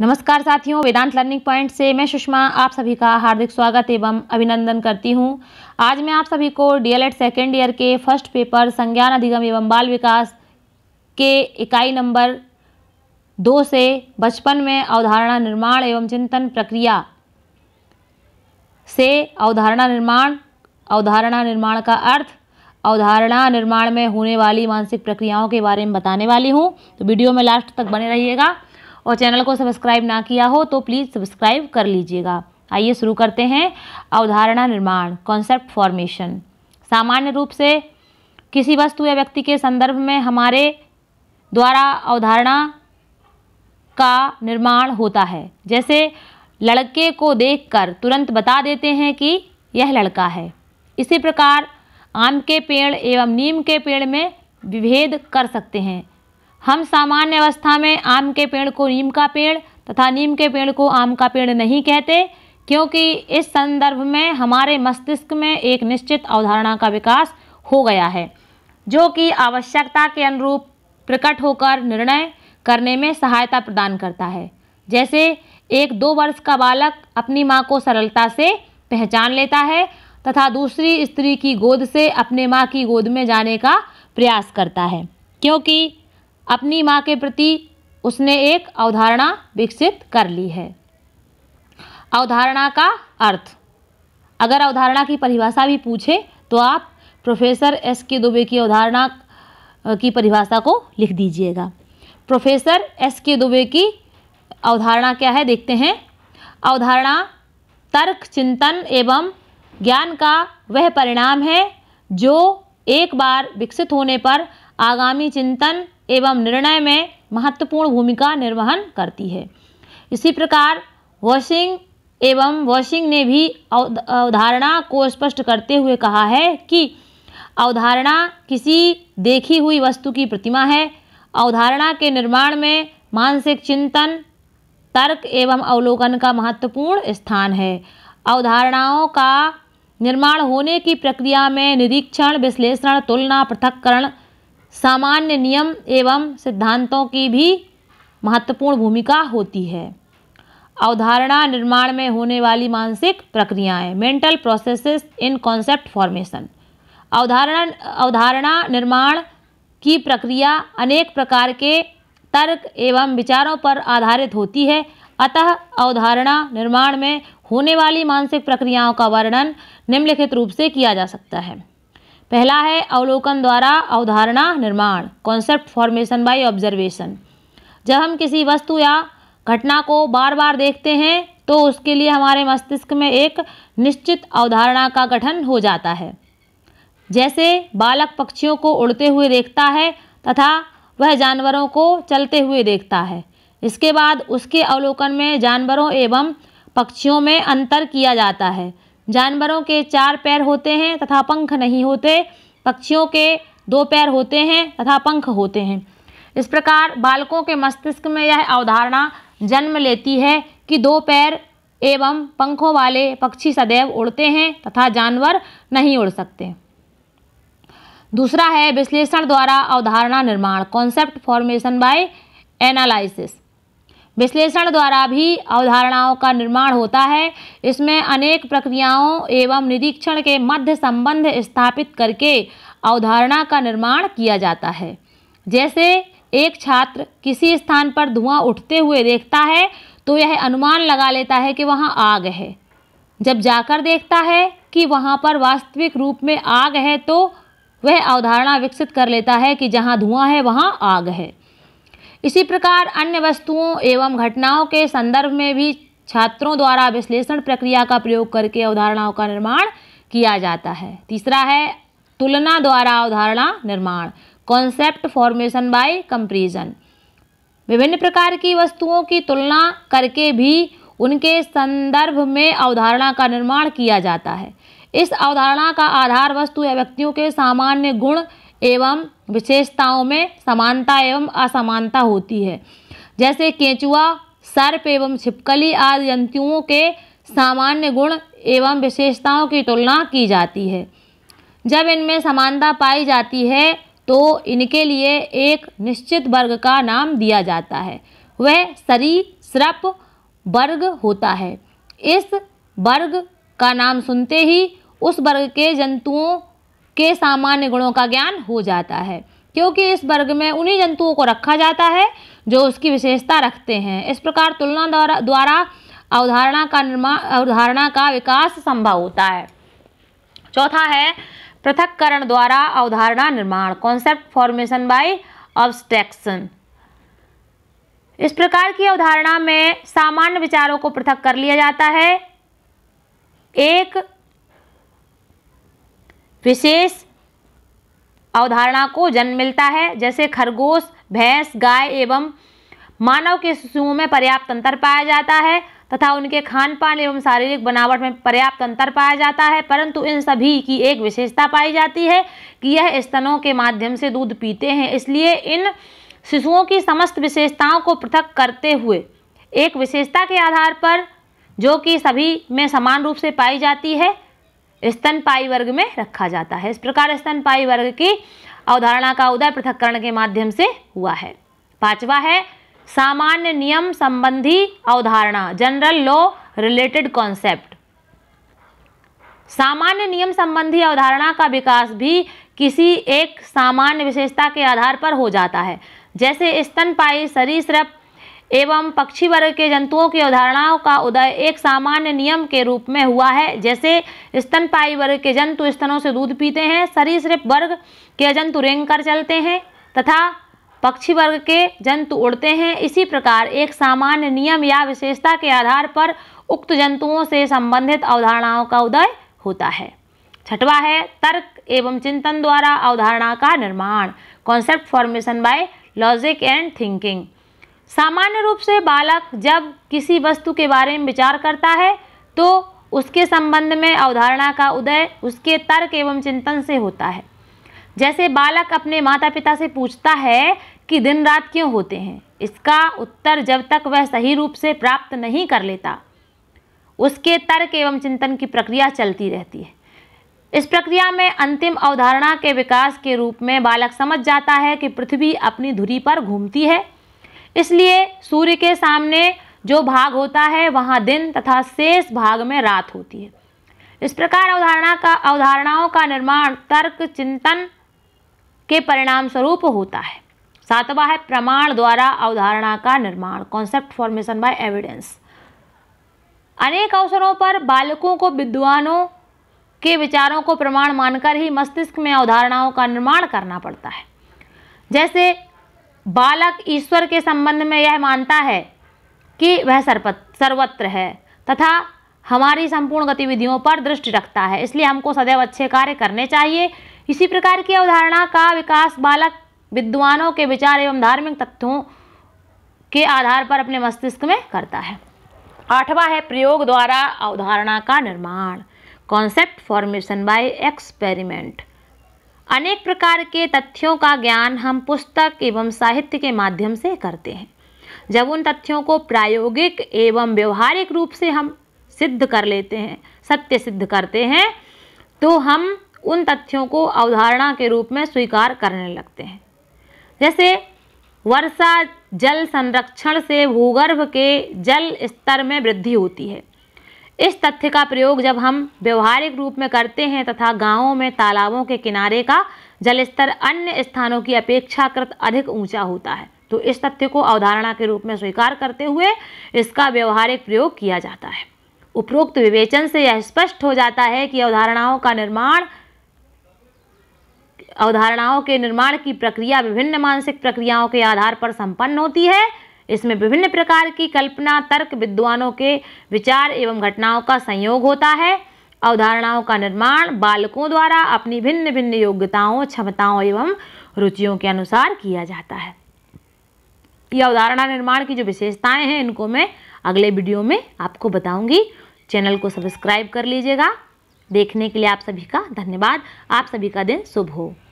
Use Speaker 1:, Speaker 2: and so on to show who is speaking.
Speaker 1: नमस्कार साथियों वेदांत learning point से मैं सुषमा आप सभी का हार्दिक स्वागत एवं अभिनंदन करती हूं आज मैं आप सभी को डीएलएड सेकेंड ईयर के फर्स्ट पेपर संज्ञान अधिगम एवं बाल विकास के इकाई नंबर दो से बचपन में अवधारणा निर्माण एवं चिंतन प्रक्रिया से अवधारणा निर्माण अवधारणा निर्माण का अर्थ अवधारणा निर्माण में होने वाली मानसिक प्रक्रियाओं के बारे में बताने वाली हूँ तो वीडियो में लास्ट तक बने रहिएगा और चैनल को सब्सक्राइब ना किया हो तो प्लीज़ सब्सक्राइब कर लीजिएगा आइए शुरू करते हैं अवधारणा निर्माण कॉन्सेप्ट फॉर्मेशन सामान्य रूप से किसी वस्तु या व्यक्ति के संदर्भ में हमारे द्वारा अवधारणा का निर्माण होता है जैसे लड़के को देखकर तुरंत बता देते हैं कि यह लड़का है इसी प्रकार आम के पेड़ एवं नीम के पेड़ में विभेद कर सकते हैं हम सामान्य अवस्था में आम के पेड़ को नीम का पेड़ तथा नीम के पेड़ को आम का पेड़ नहीं कहते क्योंकि इस संदर्भ में हमारे मस्तिष्क में एक निश्चित अवधारणा का विकास हो गया है जो कि आवश्यकता के अनुरूप प्रकट होकर निर्णय करने में सहायता प्रदान करता है जैसे एक दो वर्ष का बालक अपनी माँ को सरलता से पहचान लेता है तथा दूसरी स्त्री की गोद से अपने माँ की गोद में जाने का प्रयास करता है क्योंकि अपनी माँ के प्रति उसने एक अवधारणा विकसित कर ली है अवधारणा का अर्थ अगर अवधारणा की परिभाषा भी पूछे तो आप प्रोफेसर एस के दुबे की अवधारणा की परिभाषा को लिख दीजिएगा प्रोफेसर एस के दुबे की अवधारणा क्या है देखते हैं अवधारणा तर्क चिंतन एवं ज्ञान का वह परिणाम है जो एक बार विकसित होने पर आगामी चिंतन एवं निर्णय में महत्वपूर्ण भूमिका निर्वहन करती है इसी प्रकार वॉशिंग एवं वॉशिंग ने भी अवधारणा को स्पष्ट करते हुए कहा है कि अवधारणा किसी देखी हुई वस्तु की प्रतिमा है अवधारणा के निर्माण में मानसिक चिंतन तर्क एवं अवलोकन का महत्वपूर्ण स्थान है अवधारणाओं का निर्माण होने की प्रक्रिया में निरीक्षण विश्लेषण तुलना पृथक्करण सामान्य नियम एवं सिद्धांतों की भी महत्वपूर्ण भूमिका होती है अवधारणा निर्माण में होने वाली मानसिक प्रक्रियाएं mental processes in concept formation अवधारणा अवधारणा निर्माण की प्रक्रिया अनेक प्रकार के तर्क एवं विचारों पर आधारित होती है अतः अवधारणा निर्माण में होने वाली मानसिक प्रक्रियाओं का वर्णन निम्नलिखित रूप से किया जा सकता है पहला है अवलोकन द्वारा अवधारणा निर्माण कॉन्सेप्ट फॉर्मेशन बाय ऑब्जर्वेशन जब हम किसी वस्तु या घटना को बार बार देखते हैं तो उसके लिए हमारे मस्तिष्क में एक निश्चित अवधारणा का गठन हो जाता है जैसे बालक पक्षियों को उड़ते हुए देखता है तथा वह जानवरों को चलते हुए देखता है इसके बाद उसके अवलोकन में जानवरों एवं पक्षियों में अंतर किया जाता है जानवरों के चार पैर होते हैं तथा पंख नहीं होते पक्षियों के दो पैर होते हैं तथा पंख होते हैं इस प्रकार बालकों के मस्तिष्क में यह अवधारणा जन्म लेती है कि दो पैर एवं पंखों वाले पक्षी सदैव उड़ते हैं तथा जानवर नहीं उड़ सकते दूसरा है विश्लेषण द्वारा अवधारणा निर्माण कॉन्सेप्ट फॉर्मेशन बाय एनालिसिस विश्लेषण द्वारा भी अवधारणाओं का निर्माण होता है इसमें अनेक प्रक्रियाओं एवं निरीक्षण के मध्य संबंध स्थापित करके अवधारणा का निर्माण किया जाता है जैसे एक छात्र किसी स्थान पर धुआं उठते हुए देखता है तो यह अनुमान लगा लेता है कि वहाँ आग है जब जाकर देखता है कि वहाँ पर वास्तविक रूप में आग है तो वह अवधारणा विकसित कर लेता है कि जहाँ धुआं है वहाँ आग है इसी प्रकार अन्य वस्तुओं एवं घटनाओं के संदर्भ में भी छात्रों द्वारा विश्लेषण प्रक्रिया का प्रयोग करके अवधारणाओं का निर्माण किया जाता है तीसरा है तुलना द्वारा अवधारणा निर्माण कॉन्सेप्ट फॉर्मेशन बाय कंपेरिजन विभिन्न प्रकार की वस्तुओं की तुलना करके भी उनके संदर्भ में अवधारणा का निर्माण किया जाता है इस अवधारणा का आधार वस्तु या व्यक्तियों के सामान्य गुण एवं विशेषताओं में समानता एवं असमानता होती है जैसे केंचुआ सर्प एवं छिपकली आदि जंतुओं के सामान्य गुण एवं विशेषताओं की तुलना की जाती है जब इनमें समानता पाई जाती है तो इनके लिए एक निश्चित वर्ग का नाम दिया जाता है वह सर्प वर्ग होता है इस वर्ग का नाम सुनते ही उस वर्ग के जंतुओं के सामान्य गुणों का ज्ञान हो जाता है क्योंकि इस वर्ग में उन्हीं जंतुओं को रखा जाता है जो उसकी विशेषता रखते हैं इस प्रकार तुलना द्वारा द्वारा अवधारणा का निर्माण अवधारणा का विकास संभव होता है चौथा है पृथककरण द्वारा अवधारणा निर्माण कॉन्सेप्ट फॉर्मेशन बाय ऑब्स्ट्रैक्शन इस प्रकार की अवधारणा में सामान्य विचारों को पृथक कर लिया जाता है एक विशेष अवधारणा को जन्म मिलता है जैसे खरगोश भैंस गाय एवं मानव के शिशुओं में पर्याप्त अंतर पाया जाता है तथा उनके खान पान एवं शारीरिक बनावट में पर्याप्त अंतर पाया जाता है परंतु इन सभी की एक विशेषता पाई जाती है कि यह स्तनों के माध्यम से दूध पीते हैं इसलिए इन शिशुओं की समस्त विशेषताओं को पृथक करते हुए एक विशेषता के आधार पर जो कि सभी में समान रूप से पाई जाती है स्तनपाई वर्ग में रखा जाता है इस प्रकार स्तनपाई वर्ग की अवधारणा का उदय पृथककरण के माध्यम से हुआ है पांचवा है सामान्य नियम संबंधी अवधारणा जनरल लॉ रिलेटेड कॉन्सेप्ट सामान्य नियम संबंधी अवधारणा का विकास भी किसी एक सामान्य विशेषता के आधार पर हो जाता है जैसे स्तनपाई सरीसृप एवं पक्षी वर्ग के जंतुओं की अवधारणाओं का उदय एक सामान्य नियम के रूप में हुआ है जैसे स्तनपाई वर्ग के जंतु स्तनों से दूध पीते हैं सरीसृप वर्ग के जंतु रेंग कर चलते हैं तथा पक्षी वर्ग के जंतु उड़ते हैं इसी प्रकार एक सामान्य नियम या विशेषता के आधार पर उक्त जंतुओं से संबंधित अवधारणाओं का उदय होता है छठवा है तर्क एवं चिंतन द्वारा अवधारणा का निर्माण concept formation by logic and thinking सामान्य रूप से बालक जब किसी वस्तु के बारे में विचार करता है तो उसके संबंध में अवधारणा का उदय उसके तर्क एवं चिंतन से होता है जैसे बालक अपने माता पिता से पूछता है कि दिन रात क्यों होते हैं इसका उत्तर जब तक वह सही रूप से प्राप्त नहीं कर लेता उसके तर्क एवं चिंतन की प्रक्रिया चलती रहती है इस प्रक्रिया में अंतिम अवधारणा के विकास के रूप में बालक समझ जाता है कि पृथ्वी अपनी धुरी पर घूमती है इसलिए सूर्य के सामने जो भाग होता है वहाँ दिन तथा शेष भाग में रात होती है इस प्रकार अवधारणा का अवधारणाओं का निर्माण तर्क चिंतन के परिणाम स्वरूप होता है सातवा है प्रमाण द्वारा अवधारणा का निर्माण कॉन्सेप्ट फॉर्मेशन बाय एविडेंस अनेक अवसरों पर बालकों को विद्वानों के विचारों को प्रमाण मानकर ही मस्तिष्क में अवधारणाओं का निर्माण करना पड़ता है जैसे बालक ईश्वर के संबंध में यह मानता है कि वह सर्वत सर्वत्र है तथा हमारी संपूर्ण गतिविधियों पर दृष्टि रखता है इसलिए हमको सदैव अच्छे कार्य करने चाहिए इसी प्रकार की अवधारणा का विकास बालक विद्वानों के विचार एवं धार्मिक तथ्यों के आधार पर अपने मस्तिष्क में करता है आठवां है प्रयोग द्वारा अवधारणा का निर्माण कॉन्सेप्ट फॉर्मेशन बाय एक्सपेरिमेंट अनेक प्रकार के तथ्यों का ज्ञान हम पुस्तक एवं साहित्य के माध्यम से करते हैं जब उन तथ्यों को प्रायोगिक एवं व्यवहारिक रूप से हम सिद्ध कर लेते हैं सत्य सिद्ध करते हैं तो हम उन तथ्यों को अवधारणा के रूप में स्वीकार करने लगते हैं जैसे वर्षा जल संरक्षण से भूगर्भ के जल स्तर में वृद्धि होती है इस तथ्य का प्रयोग जब हम व्यवहारिक रूप में करते हैं तथा गांवों में तालाबों के किनारे का जलस्तर अन्य स्थानों की अपेक्षाकृत अधिक ऊंचा होता है तो इस तथ्य को अवधारणा के रूप में स्वीकार करते हुए इसका व्यवहारिक प्रयोग किया जाता है उपरोक्त विवेचन से यह स्पष्ट हो जाता है कि अवधारणाओं का निर्माण अवधारणाओं के निर्माण की प्रक्रिया विभिन्न मानसिक प्रक्रियाओं के आधार पर संपन्न होती है इसमें विभिन्न प्रकार की कल्पना तर्क विद्वानों के विचार एवं घटनाओं का संयोग होता है अवधारणाओं का निर्माण बालकों द्वारा अपनी भिन्न भिन्न योग्यताओं क्षमताओं एवं रुचियों के अनुसार किया जाता है यह अवधारणा निर्माण की जो विशेषताएं हैं इनको मैं अगले वीडियो में आपको बताऊंगी चैनल को सब्सक्राइब कर लीजिएगा देखने के लिए आप सभी का धन्यवाद आप सभी का दिन शुभ हो